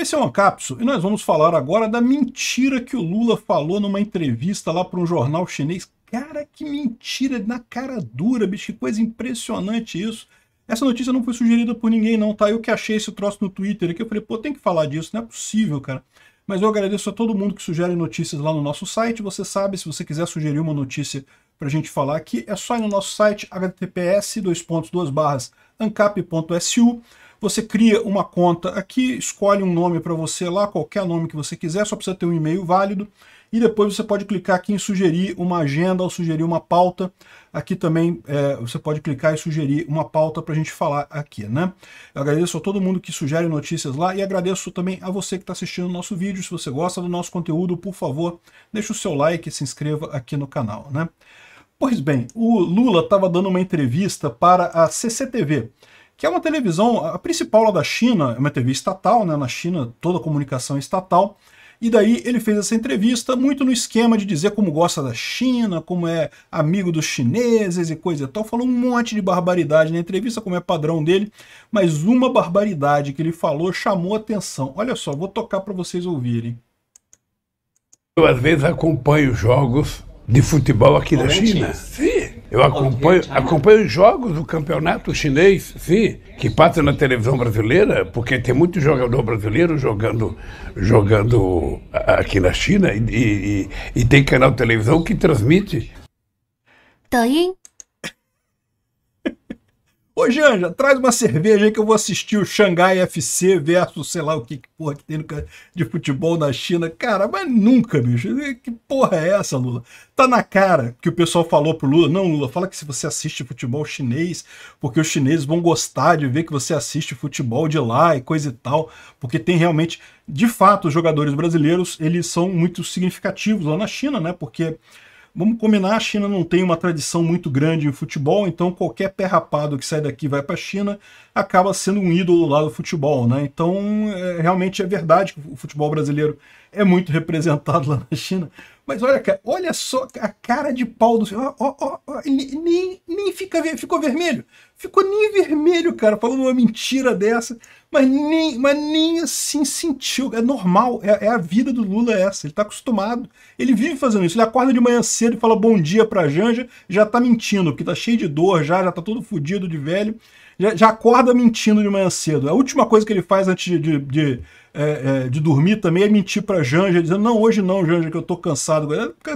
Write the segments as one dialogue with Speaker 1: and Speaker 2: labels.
Speaker 1: Esse é o Ancapso e nós vamos falar agora da mentira que o Lula falou numa entrevista lá para um jornal chinês. Cara, que mentira na cara dura, bicho, que coisa impressionante isso. Essa notícia não foi sugerida por ninguém não, tá? Eu que achei esse troço no Twitter aqui, eu falei, pô, tem que falar disso, não é possível, cara. Mas eu agradeço a todo mundo que sugere notícias lá no nosso site. Você sabe, se você quiser sugerir uma notícia pra gente falar aqui, é só ir no nosso site, https://ancap.su. Você cria uma conta aqui, escolhe um nome para você lá, qualquer nome que você quiser, só precisa ter um e-mail válido. E depois você pode clicar aqui em sugerir uma agenda ou sugerir uma pauta. Aqui também é, você pode clicar e sugerir uma pauta para a gente falar aqui, né? Eu agradeço a todo mundo que sugere notícias lá e agradeço também a você que está assistindo o nosso vídeo. Se você gosta do nosso conteúdo, por favor, deixe o seu like e se inscreva aqui no canal, né? Pois bem, o Lula estava dando uma entrevista para a CCTV que é uma televisão, a principal lá da China, é uma TV estatal, né? na China toda a comunicação é estatal, e daí ele fez essa entrevista muito no esquema de dizer como gosta da China, como é amigo dos chineses e coisa e tal. Falou um monte de barbaridade na entrevista, como é padrão dele, mas uma barbaridade que ele falou chamou atenção. Olha só, vou tocar para vocês ouvirem. Eu às vezes acompanho jogos de futebol aqui Corrente. da China. Sim eu acompanho, acompanho os jogos do campeonato chinês, sim, que passa na televisão brasileira, porque tem muito jogador brasileiro jogando, jogando aqui na China e, e, e tem canal de televisão que transmite. Ô Janja, traz uma cerveja aí que eu vou assistir o Xangai FC versus sei lá o que, que porra que tem de futebol na China. Cara, mas nunca, bicho. Que porra é essa, Lula? Tá na cara que o pessoal falou pro Lula. Não, Lula, fala que se você assiste futebol chinês, porque os chineses vão gostar de ver que você assiste futebol de lá e coisa e tal, porque tem realmente, de fato, os jogadores brasileiros, eles são muito significativos lá na China, né? Porque Vamos combinar, a China não tem uma tradição muito grande em futebol, então qualquer pé rapado que sai daqui e vai para a China acaba sendo um ídolo lá do futebol, né? Então, é, realmente é verdade que o futebol brasileiro é muito representado lá na China, mas olha, olha só a cara de pau do senhor. Ó, nem, nem fica, ficou vermelho. Ficou nem vermelho, cara, falando uma mentira dessa. Mas nem, mas nem assim sentiu. É normal, é, é a vida do Lula é essa. Ele tá acostumado. Ele vive fazendo isso. Ele acorda de manhã cedo e fala bom dia pra Janja, já tá mentindo, porque tá cheio de dor já, já tá todo fodido de velho já, já, acorda mentindo de manhã cedo. A última coisa que ele faz antes de, de, de, é, é de dormir também é mentir pra Janja, dizendo, não, hoje não, Janja, que eu tô cansado.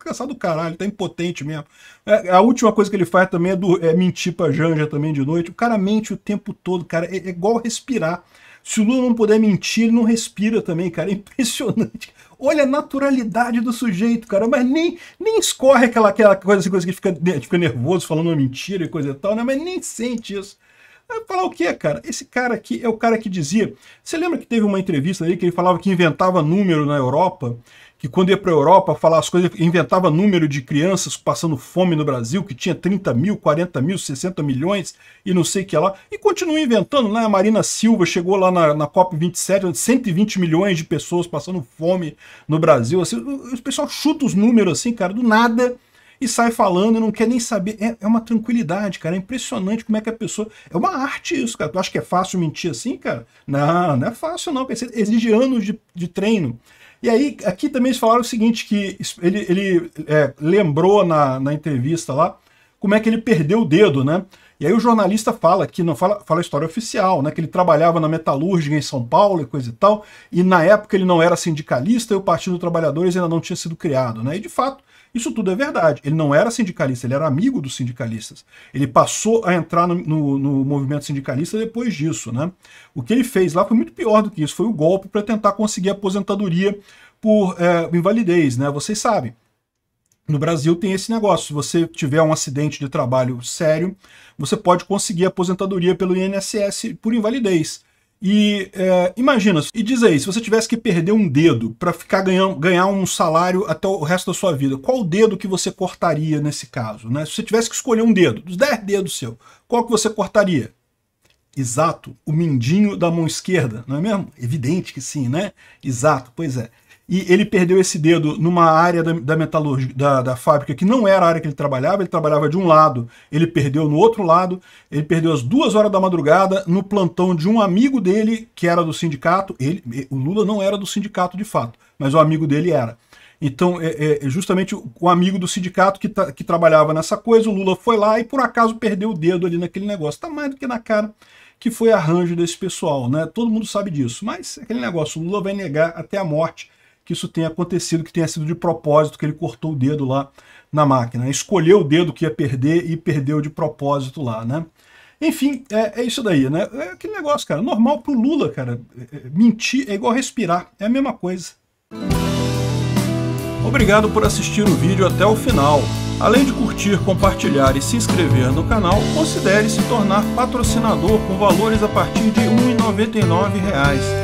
Speaker 1: cansado do caralho, tá impotente mesmo. É, a última coisa que ele faz também é, do, é mentir pra Janja também de noite. O cara mente o tempo todo, cara, é, é igual respirar. Se o Lula não puder mentir, ele não respira também, cara. É impressionante. Olha a naturalidade do sujeito, cara. Mas nem, nem escorre aquela, aquela coisa, assim, coisa que fica, né, fica nervoso falando uma mentira e coisa e tal, né? Mas nem sente isso falar ah, o que cara? Esse cara aqui é o cara que dizia. Você lembra que teve uma entrevista aí que ele falava que inventava número na Europa? Que quando ia para a Europa falar as coisas, inventava número de crianças passando fome no Brasil, que tinha 30 mil, 40 mil, 60 milhões e não sei o que lá. E continua inventando, né? A Marina Silva chegou lá na, na COP27, 120 milhões de pessoas passando fome no Brasil. Assim, o pessoal chuta os números assim, cara, do nada e sai falando e não quer nem saber. É, é uma tranquilidade, cara. É impressionante como é que a pessoa. É uma arte isso, cara. Tu acha que é fácil mentir assim, cara? Não, não é fácil, não. exige anos de, de treino. E aí, aqui também eles falaram o seguinte: que ele, ele é, lembrou na, na entrevista lá como é que ele perdeu o dedo, né? E aí o jornalista fala que não fala, fala a história oficial, né? Que ele trabalhava na metalúrgica em São Paulo e coisa e tal, e na época ele não era sindicalista e o Partido dos Trabalhadores ainda não tinha sido criado, né? E de fato, isso tudo é verdade. Ele não era sindicalista, ele era amigo dos sindicalistas. Ele passou a entrar no, no, no movimento sindicalista depois disso. Né? O que ele fez lá foi muito pior do que isso, foi o golpe para tentar conseguir aposentadoria por é, invalidez, né? Vocês sabem. No Brasil tem esse negócio, se você tiver um acidente de trabalho sério, você pode conseguir aposentadoria pelo INSS por invalidez. E é, imagina, e diz aí, se você tivesse que perder um dedo para ficar ganhando, ganhar um salário até o resto da sua vida, qual dedo que você cortaria nesse caso? Né? Se você tivesse que escolher um dedo, dos 10 dedos seu, qual que você cortaria? Exato, o mindinho da mão esquerda, não é mesmo? Evidente que sim, né? Exato, pois é e ele perdeu esse dedo numa área da, da da, da, fábrica que não era a área que ele trabalhava, ele trabalhava de um lado, ele perdeu no outro lado, ele perdeu às duas horas da madrugada no plantão de um amigo dele, que era do sindicato, ele, o Lula não era do sindicato de fato, mas o amigo dele era. Então, é, é, é justamente o amigo do sindicato que, tá que trabalhava nessa coisa, o Lula foi lá e por acaso perdeu o dedo ali naquele negócio. Tá mais do que na cara que foi arranjo desse pessoal, né? Todo mundo sabe disso, mas aquele negócio, o Lula vai negar até a morte que isso tenha acontecido, que tenha sido de propósito, que ele cortou o dedo lá na máquina. Escolheu o dedo que ia perder e perdeu de propósito lá, né? Enfim, é, é isso daí, né? É aquele negócio, cara, normal pro Lula, cara. É, é, mentir é igual respirar, é a mesma coisa. Obrigado por assistir o vídeo até o final. Além de curtir, compartilhar e se inscrever no canal, considere se tornar patrocinador com valores a partir de R$ 1,99